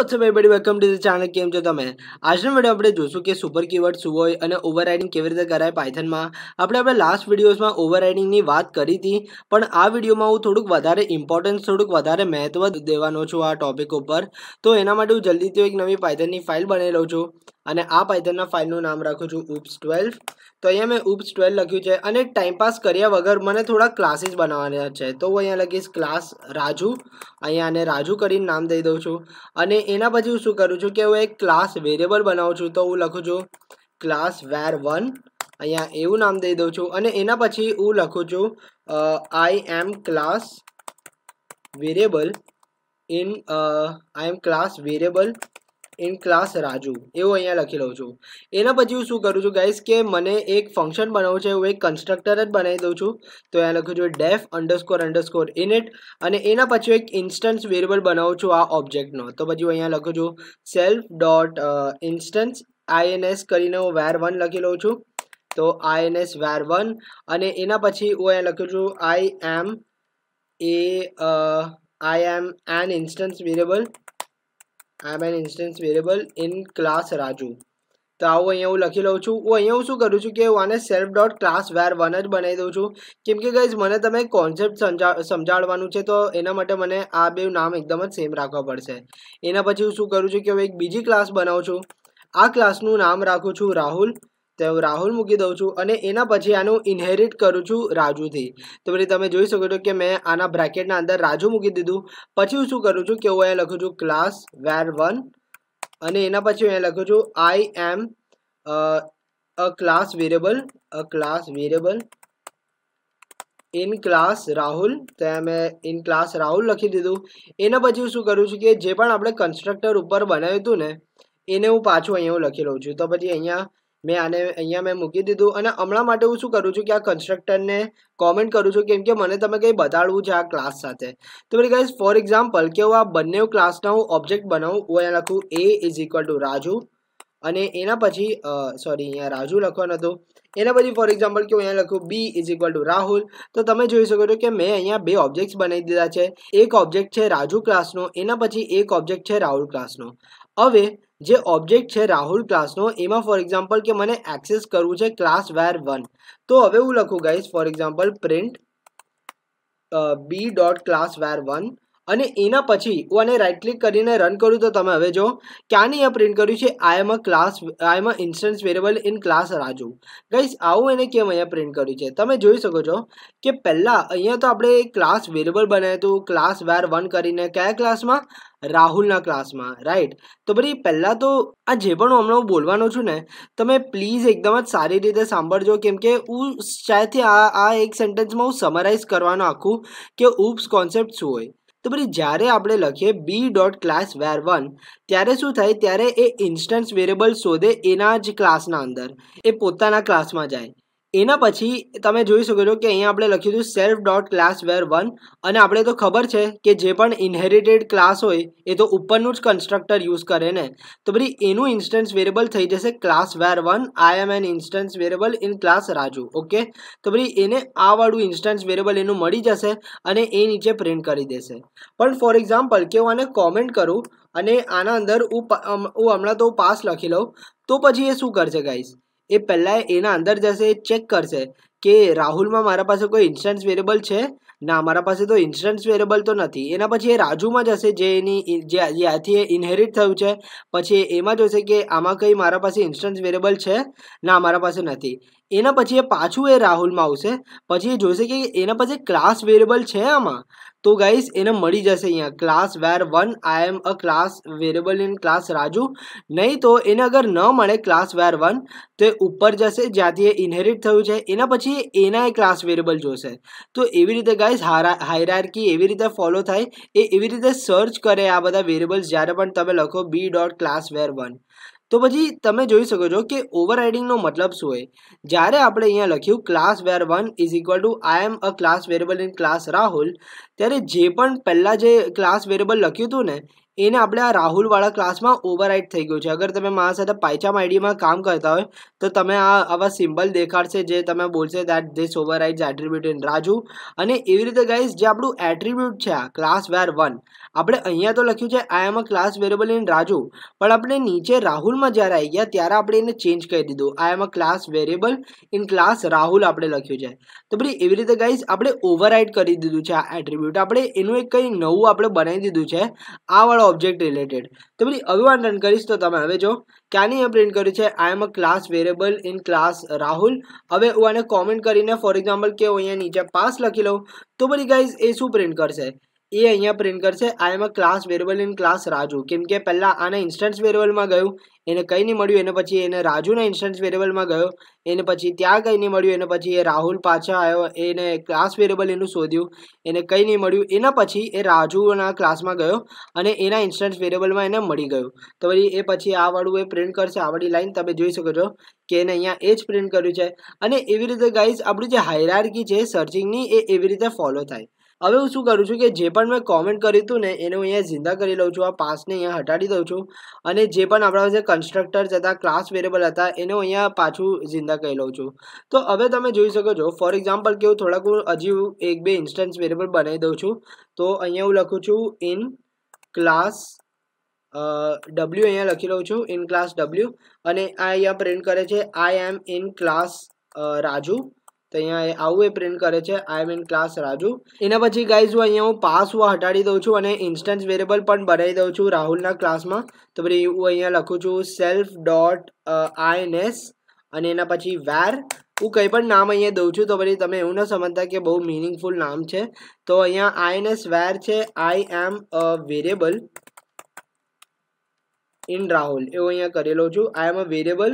WhatsApp everybody welcome to the channel કેમ છો તમે આજના વિડીયો આપણે જોશું કે સુપર કીવર્ડ શું હોય અને ઓવરરાઇડિંગ કેવી રીતે કરાય પાયથનમાં આપણે આપણે લાસ્ટ વિડીયોઝમાં ઓવરરાઇડિંગની વાત કરી હતી પણ આ વિડીયોમાં હું થોડુંક વધારે ઇમ્પોર્ટન્સ થોડુંક વધારે મહત્ત્વ દેવાનો છું આ ટોપિક ઉપર તો એના માટે હું જલ્દીથી એક નવી પાયથનની ફાઇલ બનાવી લઉં છું અને આ પાયથનના ફાઇલનું નામ રાખું છું ઉપ્સ ટ્વેલ્વ તો અહીંયા મેં ઉપ્સ ટ્વેલ્વ લખ્યું છે અને ટાઈમપાસ કર્યા વગર મને થોડા ક્લાસીસ બનાવવાના છે તો હું અહીંયા લખીશ ક્લાસ રાજુ અહીંયા આને રાજુ કરીને નામ દઈ દઉં છું અને એના પછી હું શું કરું છું કે હું એક ક્લાસ વેરિયેબલ બનાવું છું તો હું લખું છું ક્લાસ વેર વન અહીંયા એવું નામ દઈ દઉં છું અને એના પછી હું લખું છું I am class variable in I am class class in class Raju એવું અહીંયા લખી લઉં છું એના પછી હું શું કરું છું ગાઈસ કે મને એક ફંક્શન બનાવવું છે હું એક કન્સ્ટ્રક્ટર જ બનાવી દઉં છું તો અહીંયા લખું છું ડેફ અંડરસ્કોર અંડરસ્કોર ઇનિટ અને એના પછી એક ઇન્સ્ટન્સ વેરિયેબલ બનાવું છું આ ઓબ્જેક્ટનો તો પછી હું અહીંયા લખું છું સેલ્ફ ડોટ ઇન્સ્ટન્સ આઈએનએસ કરીને હું વેર વન લખી લઉં છું તો આઈએનએસ વેર વન અને એના પછી હું અહીંયા લખું છું I am a I am an instance variable I am an instance variable in class Raju તો આવું અહીંયા હું લખી લઉં છું હું અહીંયા હું શું કરું છું કે હું આને self dot class var one જ બનાવી દઉં છું કેમ કે ગાઈઝ મને તમે કોન્સેપ્ટ સમજાડવાનું છે તો એના માટે મને આ બે નામ એકદમ જ સેમ રાખવા પડશે એના પછી હું શું કરું છું કે હું એક બીજી ક્લાસ બનાવું છું આ ક્લાસનું નામ રાખું છું રાહુલ તો હું રાહુલ મૂકી દઉં છું અને એના પછી આનું ઇનહેરિટ કરું છું રાજુથી તો પછી તમે જોઈ શકો છો કે મેં આના બ્રેકેટના અંદર રાજુ મૂકી દીધું પછી હું શું કરું છું કે હું અહીંયા લખું છું ક્લાસ વેર વન અને એના પછી હું અહીંયા લખું છું I am a class variable a class variable in class Rahul તો મેં ઇન ક્લાસ રાહુલ લખી દીધું એના પછી હું શું કરું છું કે જે પણ આપણે કન્સ્ટ્રક્ટર ઉપર બનાવ્યું હતું ને એને હું પાછું અહીંયા હું લખી લઉં છું તો પછી અહીંયા મેં આને અહીંયા મેં મૂકી દીધું અને હમણાં માટે હું શું કરું છું કે આ કન્સ્ટ્રક્ટરને કોમેન્ટ કરું છું કેમ કે મને તમે કંઈ બતાડવું છે આ ક્લાસ સાથે તો મેં કહીશ ફોર એક્ઝામ્પલ કે હું આ બંને ક્લાસના હું ઓબ્જેક્ટ બનાવું હું અહીંયા લખું a is equal to Raju અને એના પછી સોરી અહીંયા રાજુ લખવાનું હતું એના પછી ફોર એક્ઝામ્પલ કે હું અહીંયા લખું b is equal to Rahul તો તમે જોઈ શકો છો કે મેં અહીંયા બે ઓબ્જેક્ટ્સ બનાવી દીધા છે એક ઓબ્જેક્ટ છે રાજુ ક્લાસનો એના પછી એક ઓબ્જેક્ટ છે રાહુલ ક્લાસનો હવે જે ઓબ્જેક્ટ છે રાહુલ ક્લાસનો એમાં ફોર એક્ઝામ્પલ કે મને એક્સેસ કરવું છે ક્લાસ વેર વન તો હવે હું લખું guys for example print b dot class var one અને એના પછી હું આને રાઇટ ક્લિક કરીને રન કરું તો તમે હવે જો ક્યાં અહીંયા પ્રિન્ટ કર્યું છે I am a class I am a instance variable in class Raju guys આવું એને કેમ અહીંયા પ્રિન્ટ કર્યું છે તમે જોઈ શકો છો કે પહેલાં અહીંયા તો આપણે ક્લાસ વેરેબલ બનાવ્યું હતું ક્લાસ વેર વન કરીને કયા ક્લાસમાં રાહુલના ક્લાસમાં રાઈટ તો પછી પહેલાં તો આ જે પણ હું હમણાં બોલવાનો છું ને તમે પ્લીઝ એકદમ જ સારી રીતે સાંભળજો કેમ કે હું શાયદથી આ આ એક સેન્ટેન્સમાં હું સમરાઇઝ કરવાનો આખું કે ઉપ્સ કોન્સેપ્ટ શું હોય તો પછી જ્યારે આપણે લખીએ b dot class var one ત્યારે શું થાય ત્યારે એ ઇન્સ્ટન્સ વેરેબલ શોધે એના જ ક્લાસના અંદર એ પોતાના ક્લાસમાં જાય એના પછી તમે જોઈ શકો છો કે અહીંયા આપણે લખ્યું હતું self dot class var one અને આપણે તો ખબર છે કે જે પણ ઇનહેરિટેડ ક્લાસ હોય એ તો ઉપરનું જ કન્સ્ટ્રક્ટર યુઝ કરે ને તો પછી એનું ઇન્સ્ટન્સ વેરેબલ થઈ જશે class var one I am an instance variable in class Raju okay તો પછી એને આ વાળું ઇન્સ્ટન્સ વેરેબલ એનું મળી જશે અને એ નીચે પ્રિન્ટ કરી દેશે પણ ફોર એક્ઝામ્પલ કે હું આને કોમેન્ટ કરું અને આના અંદર હું હમણાં તો પાસ લખી લઉં તો પછી એ શું કરશે ગાઈઝ એ પહેલાં એના અંદર જશે એ ચેક કરશે કે રાહુલમાં મારા પાસે કોઈ ઇન્સ્ટન્સ વેરિયેબલ છે ના મારા પાસે તો ઇન્સ્ટન્સ વેરિયેબલ તો નથી એના પછી એ રાજુમાં જશે જે એની જે જ્યાંથી એ ઇનહેરિટ થયું છે પછી એમાં જોશે કે આમાં કંઈ મારા પાસે ઇન્સ્ટન્સ વેરિયેબલ છે ના મારા પાસે નથી એના પછી એ પાછું એ રાહુલમાં આવશે પછી એ જોશે કે એના પાસે ક્લાસ વેરિયેબલ છે આમાં તો ગાઈસ એને મળી જશે અહીંયા class var one I am a class variable in class Raju નહીં તો એને અગર ન મળે ક્લાસ વેર વન તો ઉપર જશે જ્યાંથી એ ઇનહેરિટ થયું છે એના પછી એના એ ક્લાસ વેરેબલ જોશે તો એવી રીતે ગાઈસ હાયરાર્કી એવી રીતે ફોલો થાય એ એવી રીતે સર્ચ કરે આ બધા વેરેબલ્સ જ્યારે પણ તમે લખો b dot class var one તો પછી તમે જોઈ શકો છો કે ઓવરરાઇડિંગનો મતલબ શું હોય જ્યારે આપણે અહીંયા લખ્યું class var one is equal to I am a class variable in class Rahul ત્યારે જે પણ પહેલાં જે ક્લાસ વેરેબલ લખ્યું હતું ને એને આપણે આ રાહુલવાળા ક્લાસમાં ઓવરરાઇડ થઈ ગયું છે અગર તમે મારા સાથે પાયચામ આઈડીમાં કામ કરતા હોય તો તમે આ આવા સિમ્બલ દેખાડશે જે તમે બોલશે that this override attribute in Raju અને એવી રીતે ગાઈઝ જે આપણું એટ્રીબ્યુટ છે આ ક્લાસ વેર વન આપણે અહીંયા તો લખ્યું છે I am a class variable in Raju પણ આપણે નીચે રાહુલમાં જ્યારે આવી ગયા ત્યારે આપણે એને ચેન્જ કરી દીધું I am a class variable in class Rahul આપણે લખ્યું છે તો પછી એવી રીતે ગાઈઝ આપણે ઓવરરાઇડ કરી દીધું છે આ એટ્રીબ્યુટ આપણે એનું એક કંઈ નવું આપણે બનાવી દીધું છે આ વાળો ઓબ્જેક્ટ રિલેટેડ તો પછી હવે હું રન કરીશ તો તમે હવે જો ક્યાંની આની પ્રિન્ટ કર્યું છે I am a class variable in class Rahul હવે હું આને કોમેન્ટ કરીને ફોર એક્ઝામ્પલ કે હું અહીંયા નીચે પાસ લખી લઉં તો પછી ગાઈઝ એ શું પ્રિન્ટ કરશે એ અહીંયા પ્રિન્ટ કરશે I am a class variable in class Raju કેમ કે પહેલાં આના ઇન્સ્ટન્સ વેરિયેબલમાં ગયું એને કંઈ નહીં મળ્યું એને પછી એને રાજુના ઇન્સ્ટન્સ વેરિયેબલમાં ગયો એને પછી ત્યાં કંઈ નહીં મળ્યું એને પછી એ રાહુલ પાછા આવ્યો એને ક્લાસ વેરેબલ એનું શોધ્યું એને કંઈ નહીં મળ્યું એના પછી એ રાજુના ક્લાસમાં ગયો અને એના ઇન્સ્ટન્ટ વેરિયેબલમાં એને મળી ગયું તો પછી એ પછી આ વાળું એ પ્રિન્ટ કરશે આવડી લાઈન તમે જોઈ શકો છો કે એને અહીંયા એ જ પ્રિન્ટ કર્યું છે અને એવી રીતે ગાઈઝ આપણું જે હાયરાર્કી છે સર્ચિંગની એ એવી રીતે ફોલો થાય હવે હું શું કરું છું કે જે પણ મેં કોમેન્ટ કર્યું હતું ને એને હું અહીંયા ઝિંદા કરી લઉં છું આ પાસને અહીંયા હટાડી દઉં છું અને જે પણ આપણા જે કન્સ્ટ્રક્ટર હતા ક્લાસ વેરેબલ હતા એને હું અહીંયા પાછું ઝિંદા કરી લઉં છું તો હવે તમે જોઈ શકો છો ફોર એક્ઝામ્પલ કે હું થોડાક હું હજી એક બે ઇન્સ્ટન્સ વેરેબલ બનાવી દઉં છું તો અહીંયા હું લખું છું ઇન ક્લાસ ડબલ્યુ અહીંયા લખી લઉં છું ઇન ક્લાસ ડબલ્યુ અને આ અહીંયા પ્રિન્ટ કરે છે I am in class Raju તો અહીંયા એ આવું એ પ્રિન્ટ કરે છે આઈ મીન ક્લાસ રાજુ એના પછી ગાઈઝ હું અહીંયા હું પાસ હું હટાડી દઉં છું અને ઇન્સ્ટન્સ વેરેબલ પણ બનાવી દઉં છું રાહુલના ક્લાસમાં તો પછી હું અહીંયા લખું છું સેલ્ફ ડોટ આઈએનએસ અને એના પછી વેર હું કંઈ પણ નામ અહીંયા દઉં છું તો પછી તમે એવું ન સમજતા કે બહુ મિનિંગફુલ નામ છે તો અહીંયા આઈએનએસ વેર છે I am a variable in Rahul એવું અહીંયા કરેલો છું I am a variable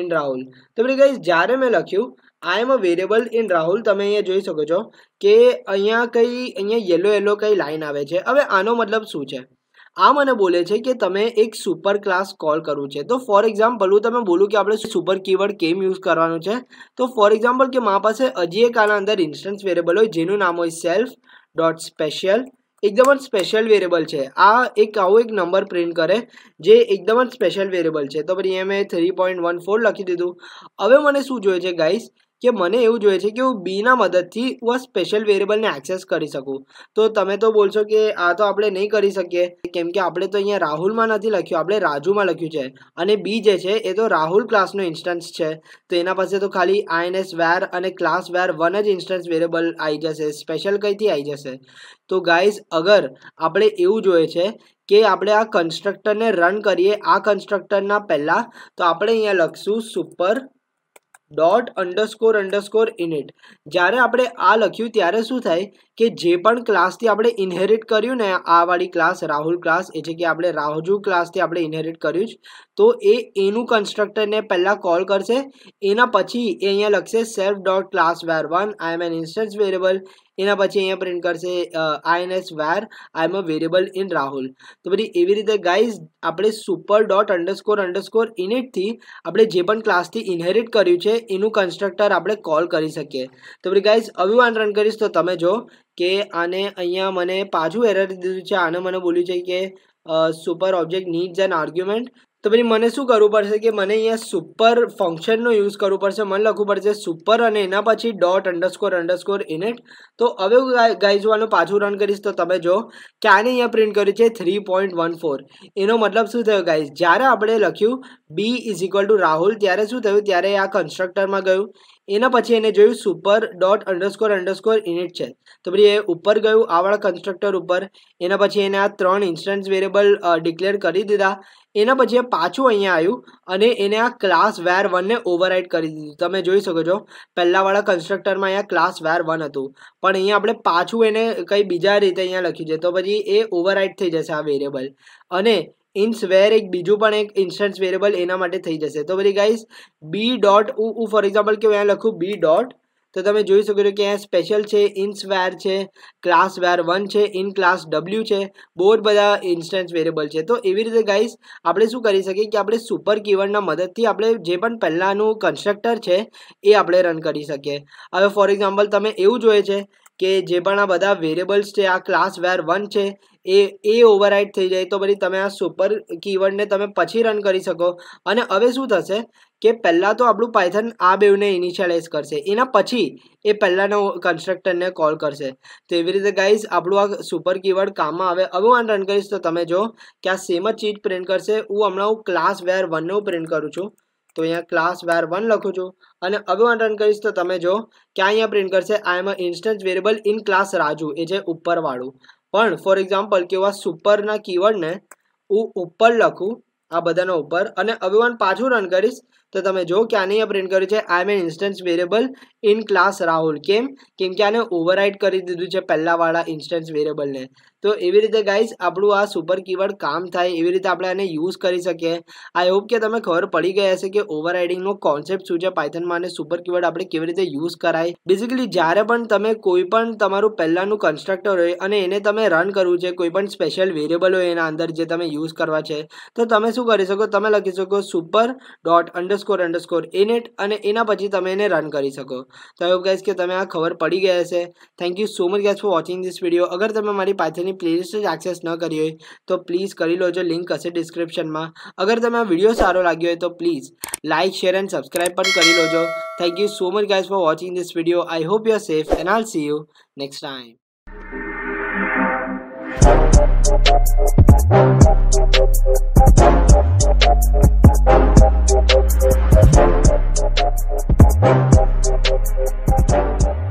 in Rahul તો પછી ગાઈઝ જ્યારે મેં લખ્યું I am a variable in Rahul તમે અહીંયા જોઈ શકો છો કે અહીંયા કઈ અહીંયા યલો યલો કઈ લાઈન આવે છે હવે આનો મતલબ શું છે આ મને બોલે છે કે તમે એક સુપર ક્લાસ કોલ કરવું છે તો ફોર એક્ઝામ્પલ હું તમે બોલું કે આપણે સુપર કીવર્ડ કેમ યુઝ કરવાનું છે તો ફોર એક્ઝામ્પલ કે મારા પાસે હજી એક આના અંદર ઇન્સ્ટન્સ વેરિયેબલ હોય જેનું નામ હોય સેલ્ફ ડોટ સ્પેશિયલ એકદમ જ સ્પેશિયલ વેરેબલ છે આ એક આવો એક નંબર પ્રિન્ટ કરે જે એકદમ જ સ્પેશિયલ વેરિયેબલ છે તો પછી મેં થ્રી પોઈન્ટ વન ફોર લખી દીધું હવે મને શું જોઈએ છે ગાઈસ કે મને એવું જોઈએ છે કે હું બીના મદદથી હું આ સ્પેશિયલ વેરિયેબલને એક્સેસ કરી શકું તો તમે તો બોલશો કે આ તો આપણે નહીં કરી શકીએ કેમ કે આપણે તો અહીંયા રાહુલમાં નથી લખ્યું આપણે રાજુમાં લખ્યું છે અને બી જે છે એ તો રાહુલ ક્લાસનો ઇન્સ્ટન્સ છે તો એના પાસે તો ખાલી આઈએનએસ વેર અને ક્લાસ વેર વન જ ઇન્સ્ટન્સ વેરિયેબલ આવી જશે સ્પેશિયલ કઈથી આવી જશે તો ગાઈઝ અગર આપણે એવું જોઈએ છે કે આપણે આ કન્સ્ટ્રક્ટરને રન કરીએ આ કન્સ્ટ્રક્ટરના પહેલાં તો આપણે અહીંયા લખશું super dot underscore underscore init જ્યારે આપણે આ લખ્યું ત્યારે શું થાય કે જે પણ ક્લાસથી આપણે ઇનહેરિટ કર્યું ને આવાળી ક્લાસ રાહુલ ક્લાસ એ જે કે આપણે રાહુજુ ક્લાસથી આપણે ઇનહેરિટ કર્યું જ તો એ એનું કન્સ્ટ્રક્ટરને પહેલાં કોલ કરશે એના પછી એ અહીંયા લખશે self dot class var one I am an instance variable એના પછી અહીંયા પ્રિન્ટ કરશે INS var I am a variable in Rahul તો પછી એવી રીતે ગાઈઝ આપણે સુપર ડોટ અંડરસ્કોર અંડરસ્કોર ઇનિટથી આપણે જે પણ ક્લાસથી ઇનહેરિટ કર્યું છે એનું કન્સ્ટ્રક્ટર આપણે કોલ કરી શકીએ તો પછી ગાઈઝ હવે આને રન કરીશ તો તમે જો કે આને અહીંયા મને પાછું એરર દીધું છે આને મને બોલ્યું છે કે super object needs an argument તો પછી મને શું કરવું પડશે કે મને અહીંયા સુપર ફંક્શનનો યુઝ કરવું પડશે મને લખવું પડશે સુપર અને એના પછી ડોટ અંડરસ્કોર અંડરસ્કોર ઇનિટ તો હવે ગાઈઝ આનું પાછું રન કરીશ તો તમે જો કે આને અહીંયા પ્રિન્ટ કર્યું છે થ્રી પોઈન્ટ વન ફોર એનો મતલબ શું થયો ગાઈઝ જ્યારે આપણે લખ્યું b is equal to Rahul ત્યારે શું થયું ત્યારે આ કન્સ્ટ્રક્ટરમાં ગયું એના પછી એને જોયું super dot underscore underscore init છે તો પછી એ ઉપર ગયું આવાળા કન્સ્ટ્રક્ટર ઉપર એના પછી એને આ ત્રણ ઇન્સ્ટન્સ વેરેબલ ડિક્લેર કરી દીધા એના પછી એ પાછું અહીંયા આવ્યું અને એને આ ક્લાસ વેર વનને ઓવરરાઇડ કરી દીધું તમે જોઈ શકો છો પહેલાંવાળા કન્સ્ટ્રક્ટરમાં અહીંયા ક્લાસ વેર વન હતું પણ અહીંયા આપણે પાછું એને કંઈ બીજા રીતે અહીંયા લખ્યું છે તો પછી એ ઓવરરાઇડ થઈ જશે આ વેરેબલ અને ઇન્સ વેર એક બીજું પણ એક ઇન્સ્ટન્સ વેરેબલ એના માટે થઈ જશે તો પછી ગાઈસ બી ડોટ ઉ ફોર એક્ઝામ્પલ કે હું અહીંયા લખું બી ડોટ તો તમે જોઈ શકો છો કે અહીંયા સ્પેશિયલ છે ઇન્સ વેર છે ક્લાસ વેર વન છે ઇન ક્લાસ ડબલ્યુ છે બહુ જ બધા ઇન્સ્ટન્સ વેરેબલ છે તો એવી રીતે ગાઈસ આપણે શું કરી શકીએ કે આપણે સુપર કીવર્ડના મદદથી આપણે જે પણ પહેલાંનું કન્સ્ટ્રક્ટર છે એ આપણે રન કરી શકીએ હવે ફોર એક્ઝામ્પલ તમે એવું જોઈએ છે કે જે પણ આ બધા વેરિયેબલ્સ છે આ ક્લાસ વેર વન છે એ એ ઓવરરાઇડ થઈ જાય તો પછી તમે આ સુપર કીવર્ડને તમે પછી રન કરી શકો અને હવે શું થશે કે પહેલાં તો આપણું પાયથન આ બેવને ઇનિશિયલાઇઝ કરશે એના પછી એ પહેલાંનો કન્સ્ટ્રક્ટરને કોલ કરશે તો એવી રીતે ગાઈઝ આપણું આ સુપર કીવર્ડ કામમાં આવે હવે હું રન કરીશ તો તમે જો કે આ સેમ જ ચીજ પ્રિન્ટ કરશે હું હમણાં હું ક્લાસ વેર વનનું પ્રિન્ટ કરું છું તો અહીંયા ક્લાસ વેર વન લખું છું અને હવે હું રન કરીશ તો તમે જો કે અહીંયા પ્રિન્ટ કરશે I am a instance variable in class Raju એ જે ઉપરવાળું પણ ફોર એક્ઝામ્પલ કેવા સુપરના કીવર્ડને હું ઉપર લખું આ બધાના ઉપર અને હવે હું પાછું રન કરીશ તો તમે જો કે આની પ્રિન્ટ કર્યું છે I am instance variable in class Rahul કેમ કેમ કે આને ઓવરરાઇડ કરી દીધું છે પહેલાંવાળા ઇન્સ્ટન્સ વેરિયેબલને તો એવી રીતે ગાઈઝ આપણું આ સુપર કીવર્ડ કામ થાય એવી રીતે આપણે આને યુઝ કરી શકીએ આઈ હોપ કે તમે ખબર પડી ગયા હશે કે ઓવરરાઇડિંગનો કોન્સેપ્ટ શું છે પાયથનમાં અને સુપર કીવર્ડ આપણે કેવી રીતે યુઝ કરાય બેઝિકલી જ્યારે પણ તમે કોઈ પણ તમારું પહેલાંનું કન્સ્ટ્રક્ટર હોય અને એને તમે રન કરવું છે કોઈ પણ સ્પેશિયલ વેરિયેબલ હોય એના અંદર જે તમે યુઝ કરવા છે તો તમે શું કરી શકો તમે લખી શકો super dot under underscore underscore init અને એના પછી તમે એને રન કરી શકો તો આઈ ગેસ કે તમે આ ખબર પડી ગયા છે thank you so much guys for watching this video અગર તમે મારી પાછળની પ્લેલિસ્ટ જ એક્સેસ ન કરી હોય તો પ્લીઝ કરી લોજો જો લિંક હશે ડિસ્ક્રિપ્શનમાં અગર તમે આ વિડીયો સારો લાગ્યો હોય તો please like share and subscribe પણ કરી લોજો thank you so much guys for watching this video I hope you safe and all see you next time Thank you.